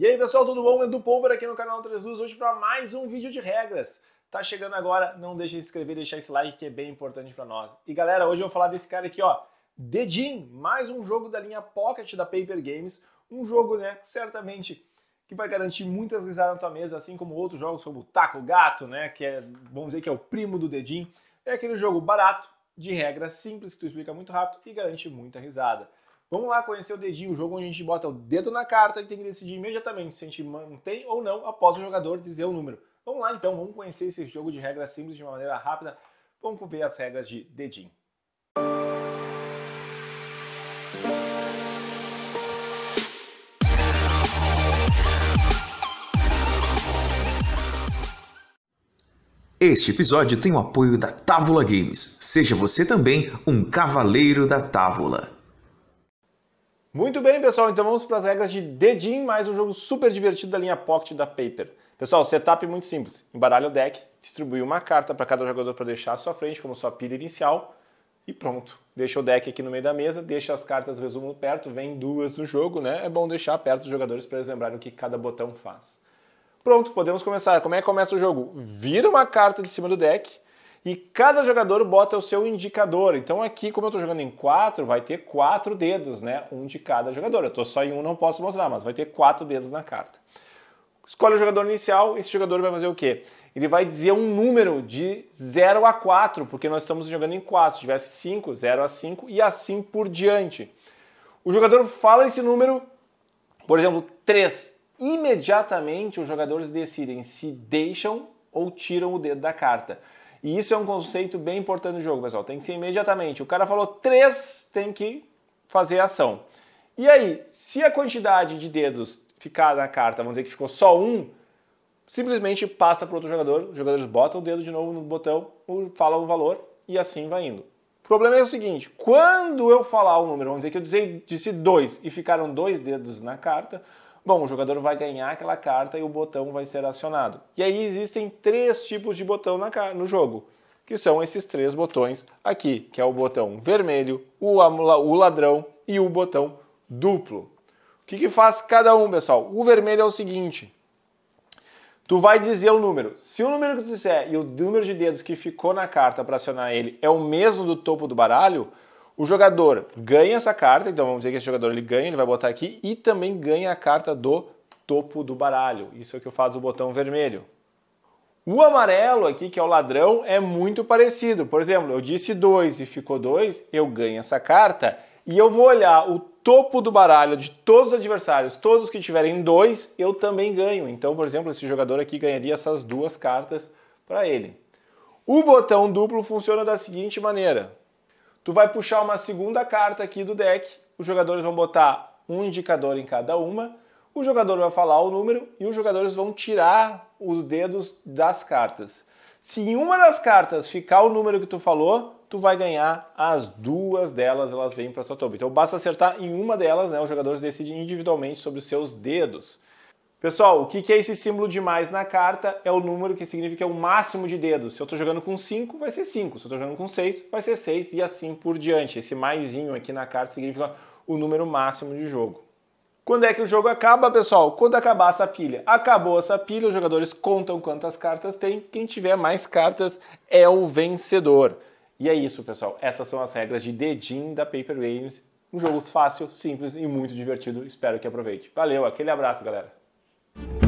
E aí pessoal, tudo bom? Edu Pover aqui no canal 3 Luz, hoje para mais um vídeo de regras. Tá chegando agora, não deixe de se inscrever e deixar esse like que é bem importante para nós. E galera, hoje eu vou falar desse cara aqui, ó, Dedim. mais um jogo da linha Pocket da Paper Games, um jogo, né, certamente que vai garantir muitas risadas na tua mesa, assim como outros jogos como o Taco Gato, né, que é, vamos dizer que é o primo do Dedim. É aquele jogo barato, de regras simples que tu explica muito rápido e garante muita risada. Vamos lá conhecer o dedinho, o jogo onde a gente bota o dedo na carta e tem que decidir imediatamente se a gente mantém ou não após o jogador dizer o número. Vamos lá então, vamos conhecer esse jogo de regras simples de uma maneira rápida. Vamos ver as regras de dedinho. Este episódio tem o apoio da Távola Games. Seja você também um cavaleiro da Távola. Muito bem, pessoal, então vamos para as regras de Dedim, mais um jogo super divertido da linha Pocket da Paper. Pessoal, setup muito simples. Embaralha o deck, distribui uma carta para cada jogador para deixar à sua frente como sua pilha inicial e pronto. Deixa o deck aqui no meio da mesa, deixa as cartas resumo perto, vem duas no jogo, né? É bom deixar perto os jogadores para eles lembrarem o que cada botão faz. Pronto, podemos começar. Como é que começa o jogo? Vira uma carta de cima do deck, e cada jogador bota o seu indicador. Então aqui, como eu estou jogando em quatro, vai ter quatro dedos, né? Um de cada jogador. Eu estou só em um, não posso mostrar, mas vai ter quatro dedos na carta. Escolhe o jogador inicial, esse jogador vai fazer o quê? Ele vai dizer um número de 0 a 4, porque nós estamos jogando em 4. Se tivesse 5, 0 a 5 e assim por diante. O jogador fala esse número, por exemplo, 3. Imediatamente os jogadores decidem se deixam ou tiram o dedo da carta. E isso é um conceito bem importante no jogo, pessoal. Tem que ser imediatamente. O cara falou três, tem que fazer a ação. E aí, se a quantidade de dedos ficar na carta, vamos dizer que ficou só um, simplesmente passa para outro jogador, os jogadores botam o dedo de novo no botão, falam o valor e assim vai indo. O problema é o seguinte: quando eu falar o número, vamos dizer que eu disse 2 e ficaram dois dedos na carta, Bom, o jogador vai ganhar aquela carta e o botão vai ser acionado. E aí existem três tipos de botão no jogo, que são esses três botões aqui, que é o botão vermelho, o ladrão e o botão duplo. O que, que faz cada um, pessoal? O vermelho é o seguinte, Tu vai dizer o número. Se o número que tu disser e o número de dedos que ficou na carta para acionar ele é o mesmo do topo do baralho, o jogador ganha essa carta, então vamos dizer que esse jogador ele ganha, ele vai botar aqui, e também ganha a carta do topo do baralho. Isso é o que eu faço o botão vermelho. O amarelo aqui, que é o ladrão, é muito parecido. Por exemplo, eu disse 2 e ficou 2, eu ganho essa carta e eu vou olhar o topo do baralho de todos os adversários, todos que tiverem 2, eu também ganho. Então, por exemplo, esse jogador aqui ganharia essas duas cartas para ele. O botão duplo funciona da seguinte maneira. Tu vai puxar uma segunda carta aqui do deck, os jogadores vão botar um indicador em cada uma, o jogador vai falar o número e os jogadores vão tirar os dedos das cartas. Se em uma das cartas ficar o número que tu falou, tu vai ganhar as duas delas, elas vêm para tua toba. Então basta acertar em uma delas, né? Os jogadores decidem individualmente sobre os seus dedos. Pessoal, o que é esse símbolo de mais na carta? É o número que significa é o máximo de dedos. Se eu estou jogando com 5, vai ser 5. Se eu estou jogando com 6, vai ser 6 e assim por diante. Esse maisinho aqui na carta significa o número máximo de jogo. Quando é que o jogo acaba, pessoal? Quando acabar essa pilha. Acabou essa pilha, os jogadores contam quantas cartas tem. Quem tiver mais cartas é o vencedor. E é isso, pessoal. Essas são as regras de Dedin da Paper Games. Um jogo fácil, simples e muito divertido. Espero que aproveite. Valeu, aquele abraço, galera. Thank you.